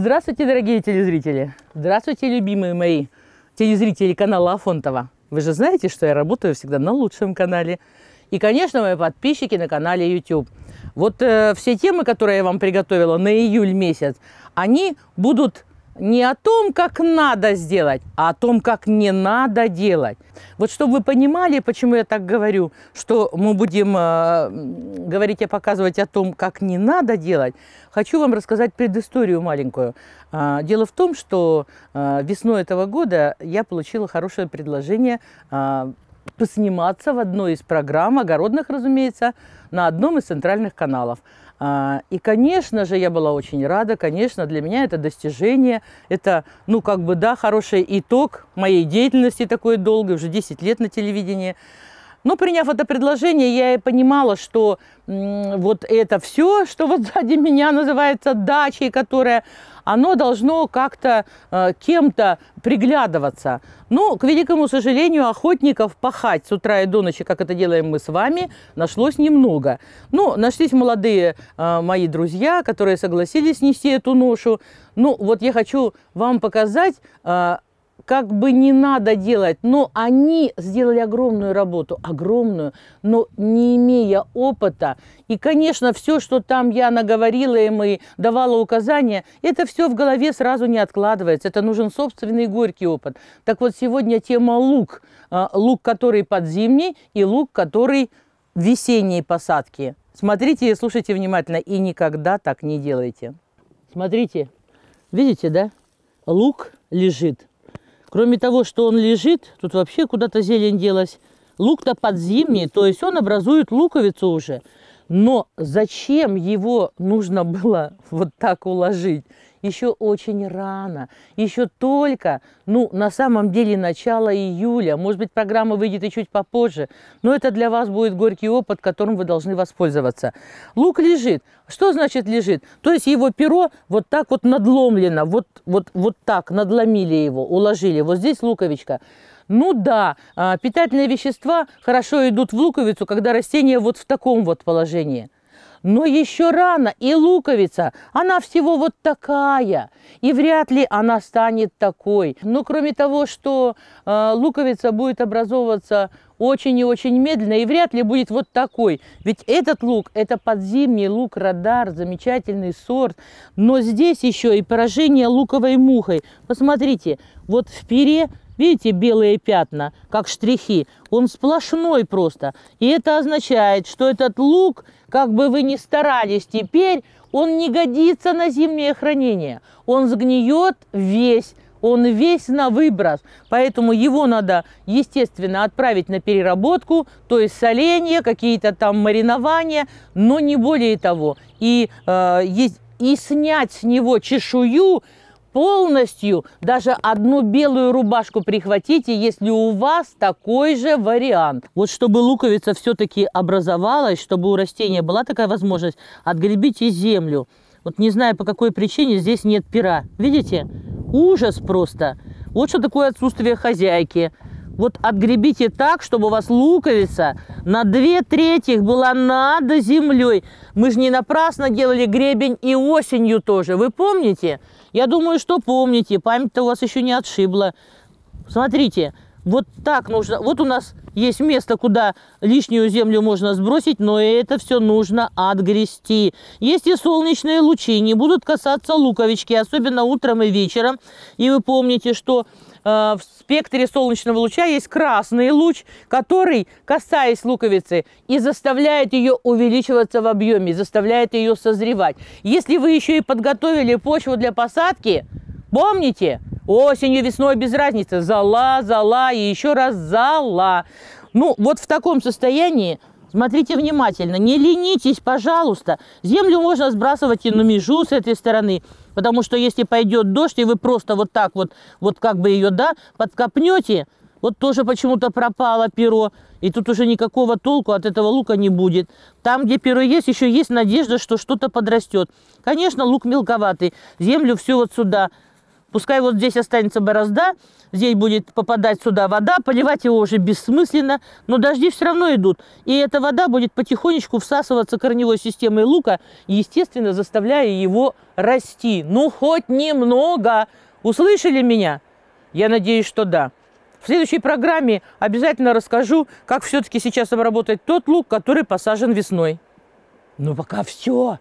Здравствуйте, дорогие телезрители! Здравствуйте, любимые мои телезрители канала Афонтова! Вы же знаете, что я работаю всегда на лучшем канале. И, конечно, мои подписчики на канале YouTube. Вот э, все темы, которые я вам приготовила на июль месяц, они будут не о том, как надо сделать, а о том, как не надо делать. Вот чтобы вы понимали, почему я так говорю, что мы будем э, говорить и показывать о том, как не надо делать, хочу вам рассказать предысторию маленькую. Э, дело в том, что э, весной этого года я получила хорошее предложение э, посниматься в одной из программ, огородных, разумеется, на одном из центральных каналов. А, и, конечно же, я была очень рада, конечно, для меня это достижение, это, ну, как бы, да, хороший итог моей деятельности такой долгой, уже 10 лет на телевидении. Но ну, приняв это предложение, я и понимала, что вот это все, что вот сзади меня называется дачей, которая, оно должно как-то э, кем-то приглядываться. Но ну, к великому сожалению, охотников пахать с утра и до ночи, как это делаем мы с вами, нашлось немного. Ну, нашлись молодые э, мои друзья, которые согласились нести эту ношу. Ну, вот я хочу вам показать... Э, как бы не надо делать, но они сделали огромную работу, огромную, но не имея опыта. И, конечно, все, что там я наговорила им и давала указания, это все в голове сразу не откладывается. Это нужен собственный горький опыт. Так вот, сегодня тема лук. А, лук, который подзимний и лук, который весенней посадки. Смотрите и слушайте внимательно, и никогда так не делайте. Смотрите, видите, да? Лук лежит. Кроме того, что он лежит, тут вообще куда-то зелень делась. Лук-то подзимний, то есть он образует луковицу уже. Но зачем его нужно было вот так уложить? еще очень рано, еще только, ну, на самом деле, начало июля. Может быть, программа выйдет и чуть попозже, но это для вас будет горький опыт, которым вы должны воспользоваться. Лук лежит. Что значит лежит? То есть его перо вот так вот надломлено, вот, вот, вот так надломили его, уложили. Вот здесь луковичка. Ну да, а, питательные вещества хорошо идут в луковицу, когда растение вот в таком вот положении – но еще рано, и луковица, она всего вот такая, и вряд ли она станет такой. Но кроме того, что э, луковица будет образовываться очень и очень медленно, и вряд ли будет вот такой. Ведь этот лук, это подзимний лук радар, замечательный сорт. Но здесь еще и поражение луковой мухой. Посмотрите, вот в пере Видите, белые пятна, как штрихи. Он сплошной просто. И это означает, что этот лук, как бы вы ни старались теперь, он не годится на зимнее хранение. Он сгниет весь, он весь на выброс. Поэтому его надо, естественно, отправить на переработку, то есть соление, какие-то там маринования, но не более того. И, э, есть, и снять с него чешую, полностью даже одну белую рубашку прихватите, если у вас такой же вариант. Вот чтобы луковица все-таки образовалась, чтобы у растения была такая возможность, отгребите землю. Вот не знаю, по какой причине здесь нет пера. Видите? Ужас просто. Вот что такое отсутствие хозяйки вот отгребите так, чтобы у вас луковица на две трети была над землей. Мы же не напрасно делали гребень и осенью тоже. Вы помните? Я думаю, что помните. Память-то у вас еще не отшибла. Смотрите, вот так нужно. Вот у нас есть место, куда лишнюю землю можно сбросить, но это все нужно отгрести. Есть и солнечные лучи, не будут касаться луковички, особенно утром и вечером. И вы помните, что Э, в спектре солнечного луча есть красный луч, который, касаясь луковицы, и заставляет ее увеличиваться в объеме, заставляет ее созревать. Если вы еще и подготовили почву для посадки, помните, осенью, весной без разницы, зала, зала и еще раз зала. Ну, вот в таком состоянии Смотрите внимательно, не ленитесь, пожалуйста. Землю можно сбрасывать и на межу с этой стороны, потому что если пойдет дождь, и вы просто вот так вот, вот как бы ее, да, подкопнете, вот тоже почему-то пропало перо, и тут уже никакого толку от этого лука не будет. Там, где перо есть, еще есть надежда, что что-то подрастет. Конечно, лук мелковатый, землю все вот сюда – Пускай вот здесь останется борозда, здесь будет попадать сюда вода, поливать его уже бессмысленно, но дожди все равно идут. И эта вода будет потихонечку всасываться корневой системой лука, естественно, заставляя его расти. Ну, хоть немного. Услышали меня? Я надеюсь, что да. В следующей программе обязательно расскажу, как все-таки сейчас обработать тот лук, который посажен весной. Ну, пока все.